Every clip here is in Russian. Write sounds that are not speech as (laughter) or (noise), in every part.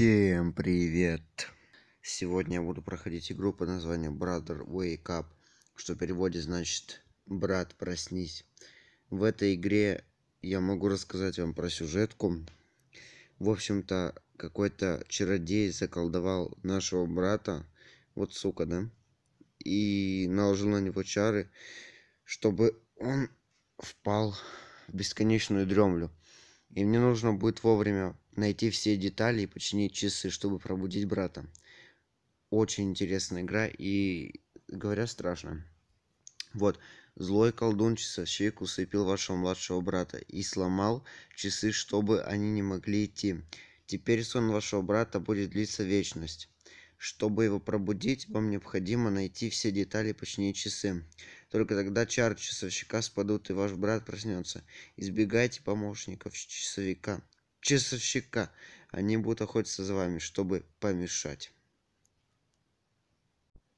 Всем привет! Сегодня я буду проходить игру под названием Brother Wake Up, что в переводе значит «Брат, проснись». В этой игре я могу рассказать вам про сюжетку. В общем-то, какой-то чародей заколдовал нашего брата, вот сука, да, и наложил на него чары, чтобы он впал в бесконечную дремлю. И мне нужно будет вовремя найти все детали и починить часы, чтобы пробудить брата. Очень интересная игра и, говоря, страшная. Вот, злой колдун-часовщик усыпил вашего младшего брата и сломал часы, чтобы они не могли идти. Теперь сон вашего брата будет длиться вечность. Чтобы его пробудить, вам необходимо найти все детали и починить часы. Только тогда чары часовщика спадут, и ваш брат проснется. Избегайте помощников часовика часовщика. Они будут охотиться за вами, чтобы помешать.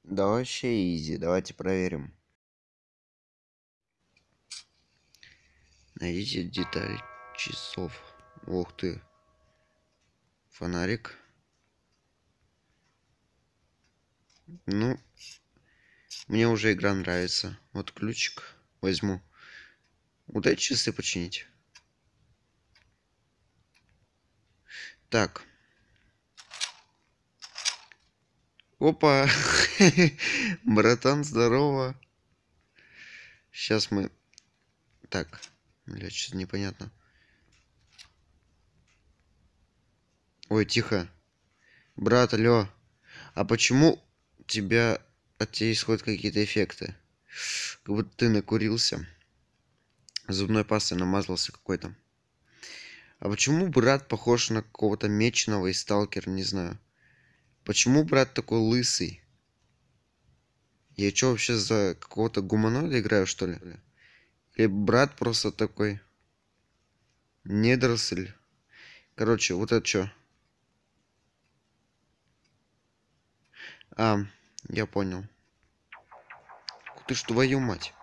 Да вообще изи, давайте проверим. Найдите деталь часов. Ух ты. Фонарик. Ну, мне уже игра нравится. Вот ключик возьму. Вот эти часы починить. Так. Опа! (laughs) Братан, здорово! Сейчас мы... Так. Бля, что-то непонятно. Ой, тихо. Брат, алло. А почему тебя... От тебя исходят какие-то эффекты? Как будто ты накурился. Зубной пастой намазался какой-то. А почему брат похож на какого-то меченого и сталкер, не знаю. Почему брат такой лысый? Я что, вообще за какого-то гуманоида играю, что ли? Или брат просто такой? Недоросль. Короче, вот это что? А, я понял. Ты ж твою мать.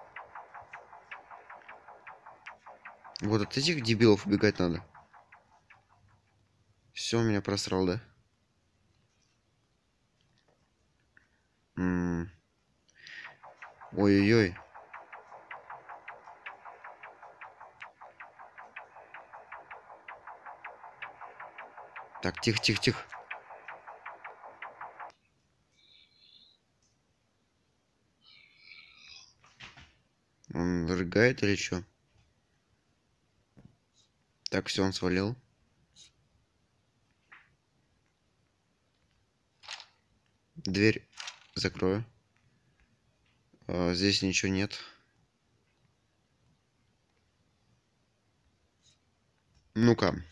Вот от этих дебилов убегать надо. Все, меня просрал, да? Ой-ой-ой. Так, тихо-тихо-тихо. Он рыгает или что? Так, все, он свалил. Дверь закрою. А, здесь ничего нет. Ну-ка.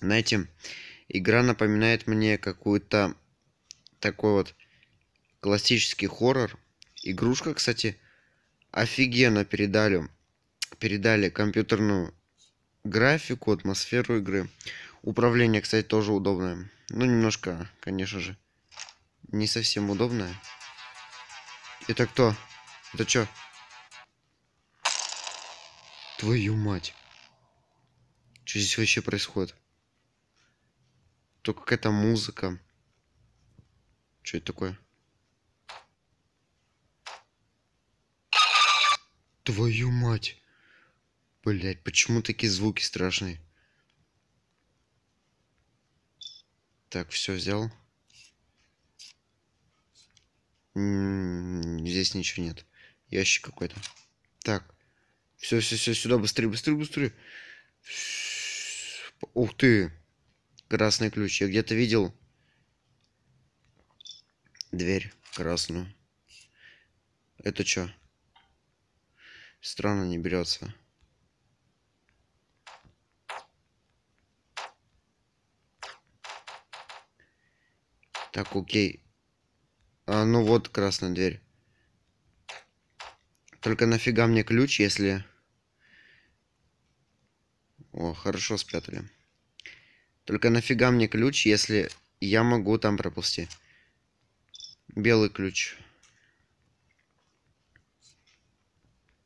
Знаете, игра напоминает мне какую-то такой вот классический хоррор. Игрушка, кстати, офигенно передали. Передали компьютерную графику, атмосферу игры. Управление, кстати, тоже удобное. Ну, немножко, конечно же, не совсем удобная. Это кто? Это чё? Твою мать. Что здесь вообще происходит? Только какая-то музыка. Что это такое? Твою мать. Блять, почему такие звуки страшные? Так, все взял здесь ничего нет. Ящик какой-то. Так. Все, все, все, сюда быстрее, быстрее, быстрее. Ух ты. Красный ключ. Я где-то видел дверь красную. Это что? Странно не берется. Так, окей. А, ну вот красная дверь. Только нафига мне ключ, если... О, хорошо спрятали. Только нафига мне ключ, если я могу там пропустить. Белый ключ.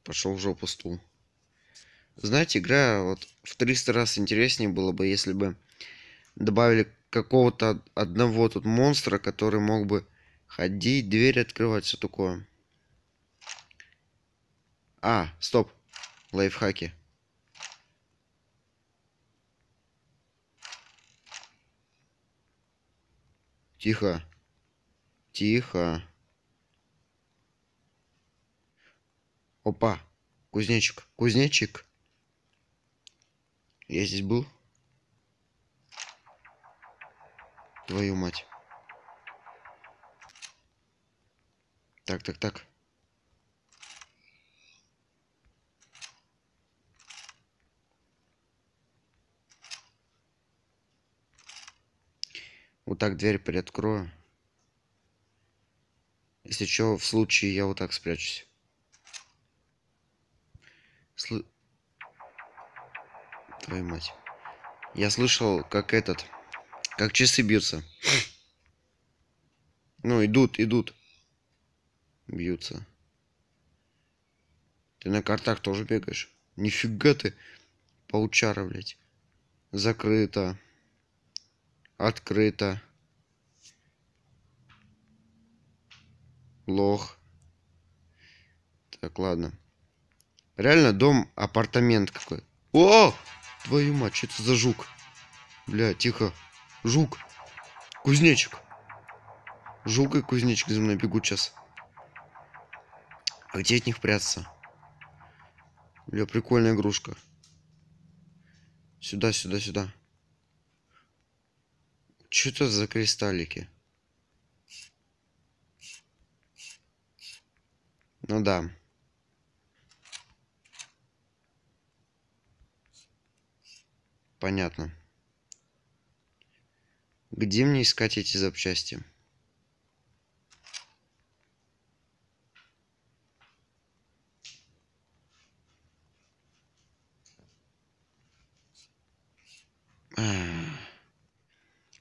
Пошел в жопу стул. Знаете, игра вот в 300 раз интереснее было бы, если бы добавили какого-то одного тут монстра, который мог бы Ходить, дверь открывать, все такое. А, стоп. Лайфхаки. Тихо. Тихо. Опа. Кузнечик. Кузнечик. Я здесь был? Твою мать. Так, так, так. Вот так дверь приоткрою. Если что, в случае я вот так спрячусь. Слы... Твою мать. Я слышал, как этот... Как часы бьются. Ну, идут, идут бьются. Ты на картах тоже бегаешь? Нифига ты, паучара, блядь. Закрыто. Открыто. Лох. Так, ладно. Реально дом, апартамент какой. О! Твою мать, что это за жук? Бля, тихо. Жук. Кузнечик. Жук и кузнечик за мной бегут сейчас. А где от них прятаться? Бля, прикольная игрушка. Сюда, сюда, сюда. Что это за кристаллики? Ну да. Понятно. Где мне искать эти запчасти?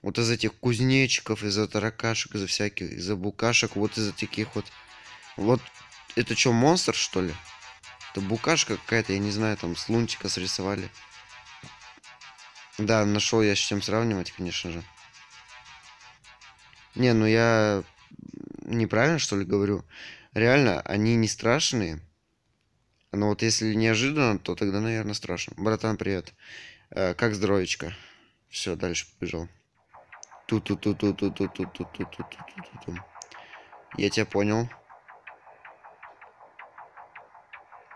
вот из этих кузнечиков, из-за таракашек, из-за всяких, из-за букашек, вот из-за таких вот. Вот это что, монстр, что ли? Это букашка какая-то, я не знаю, там с лунтика срисовали. Да, нашел я с чем сравнивать, конечно же. Не, ну я неправильно, что ли, говорю. Реально, они не страшные. Но вот если неожиданно, то тогда, наверное, страшно. Братан, привет. Э, как здоровечко? Все, дальше побежал. Тут-тут-тут-тут-тут-тут-тут-тут-тут-тут-тут. ту Я тебя понял.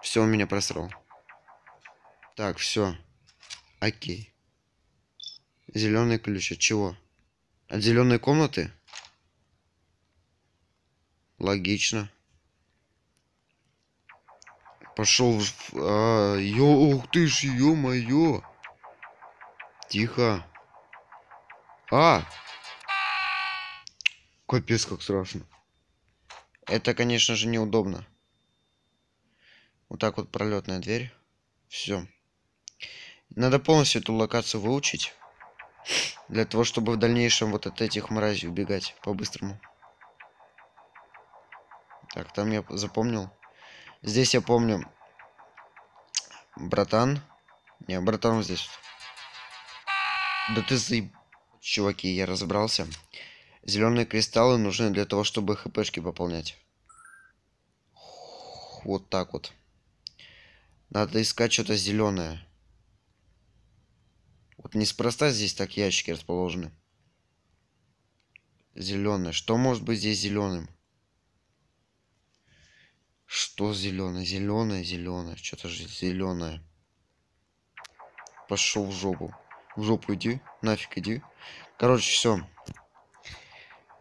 Все, у меня просрал. Так, все. Окей. Зеленый ключ от чего? От зеленой комнаты? Логично. Пошел в... А, ё, ух ты ж, ё-моё. Тихо. А, Капец, как страшно. Это, конечно же, неудобно. Вот так вот пролетная дверь. Все. Надо полностью эту локацию выучить. Для того, чтобы в дальнейшем вот от этих мразей убегать по-быстрому. Так, там я запомнил. Здесь я помню. Братан. Не, братан здесь. Да ты заеб... Чуваки, я разобрался. Зеленые кристаллы нужны для того, чтобы хпшки пополнять. Вот так вот. Надо искать что-то зеленое. Вот неспроста здесь так ящики расположены. Зеленое. Что может быть здесь зеленым? Что зеленое? Зеленое, зеленое. Что-то же зеленое. Пошел в жопу. В жопу иди. Нафиг иди. Короче, все.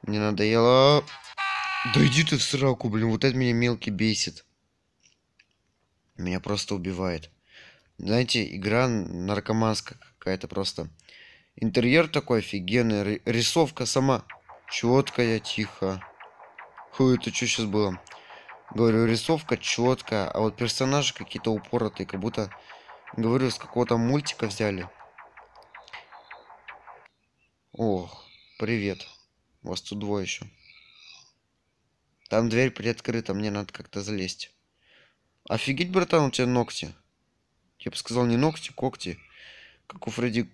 Мне надоело. Да иди ты в сраку, блин, вот это меня мелкий бесит. Меня просто убивает. Знаете, игра наркоманская какая-то просто. Интерьер такой офигенный, рисовка сама четкая, тихо. Ху, это что сейчас было? Говорю, рисовка четкая, а вот персонажи какие-то упоротые, как будто, говорю, с какого-то мультика взяли. Ох, привет. Вас тут двое еще. Там дверь приоткрыта, мне надо как-то залезть. Офигеть, братан, у тебя ногти. Я бы сказал, не ногти, когти. Как у Фредди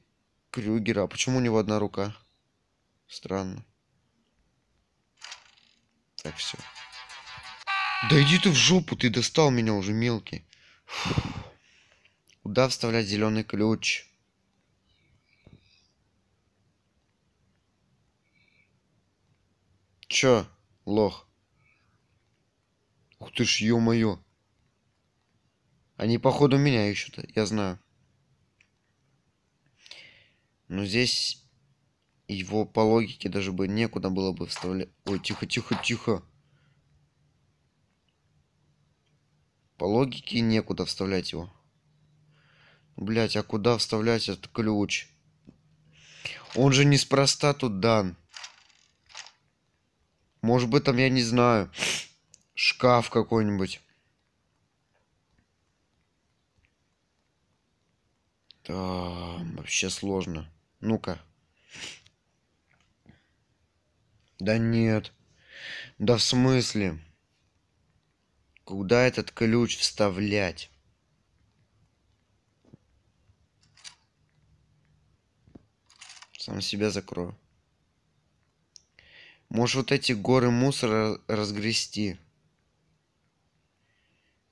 Крюгера. А почему у него одна рука? Странно. Так, все. Да иди ты в жопу, ты достал меня уже, мелкий. Фу. Куда вставлять зеленый ключ? Чё, лох? Ух ты ж, ё-моё. Они, походу, меня ищут, я знаю. Но здесь его по логике даже бы некуда было бы вставлять. Ой, тихо, тихо, тихо. По логике некуда вставлять его. Блять, а куда вставлять этот ключ? Он же неспроста тут дан. Может быть, там, я не знаю, шкаф какой-нибудь. Да, вообще сложно. Ну-ка. Да нет. Да в смысле? Куда этот ключ вставлять? Сам себя закрою. Может, вот эти горы мусора разгрести.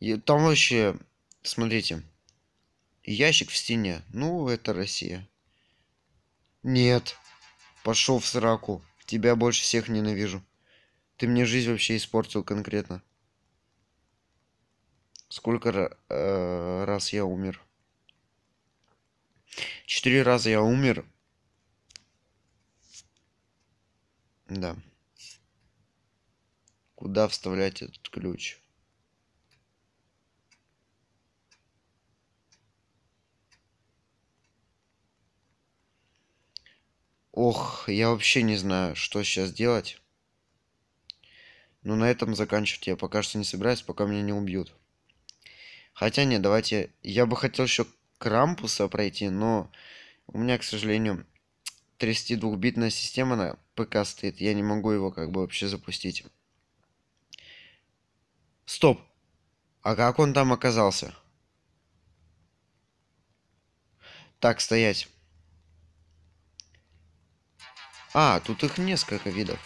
И там вообще, смотрите, ящик в стене. Ну, это Россия. Нет, пошел в сраку. Тебя больше всех ненавижу. Ты мне жизнь вообще испортил конкретно. Сколько э, раз я умер? Четыре раза я умер, Да. Куда вставлять этот ключ? Ох, я вообще не знаю, что сейчас делать. Но на этом заканчивать я пока что не собираюсь, пока меня не убьют. Хотя нет, давайте... Я бы хотел еще Крампуса пройти, но у меня, к сожалению, 32-битная система на ПК стоит. Я не могу его как бы вообще запустить. Стоп. А как он там оказался? Так, стоять. А, тут их несколько видов.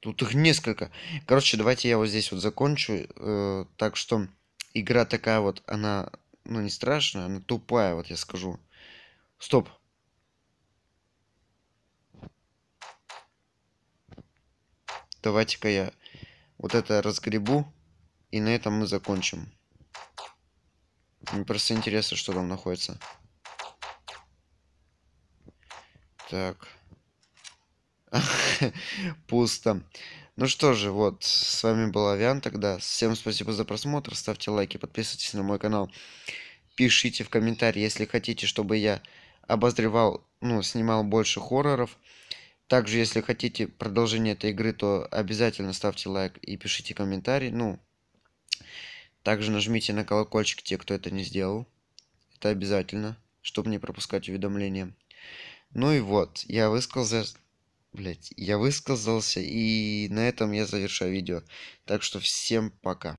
Тут их несколько. Короче, давайте я вот здесь вот закончу. Э, так что игра такая вот, она ну, не страшная, она тупая, вот я скажу. Стоп. Давайте-ка я вот это разгребу, и на этом мы закончим. Мне просто интересно, что там находится. Так. (laughs) пусто. Ну что же, вот, с вами был Авиан тогда. Всем спасибо за просмотр, ставьте лайки, подписывайтесь на мой канал. Пишите в комментарии, если хотите, чтобы я обозревал, ну, снимал больше хорроров. Также, если хотите продолжение этой игры, то обязательно ставьте лайк и пишите комментарий. Ну, также нажмите на колокольчик те, кто это не сделал. Это обязательно, чтобы не пропускать уведомления. Ну и вот, я высказал блять я высказался и на этом я завершаю видео так что всем пока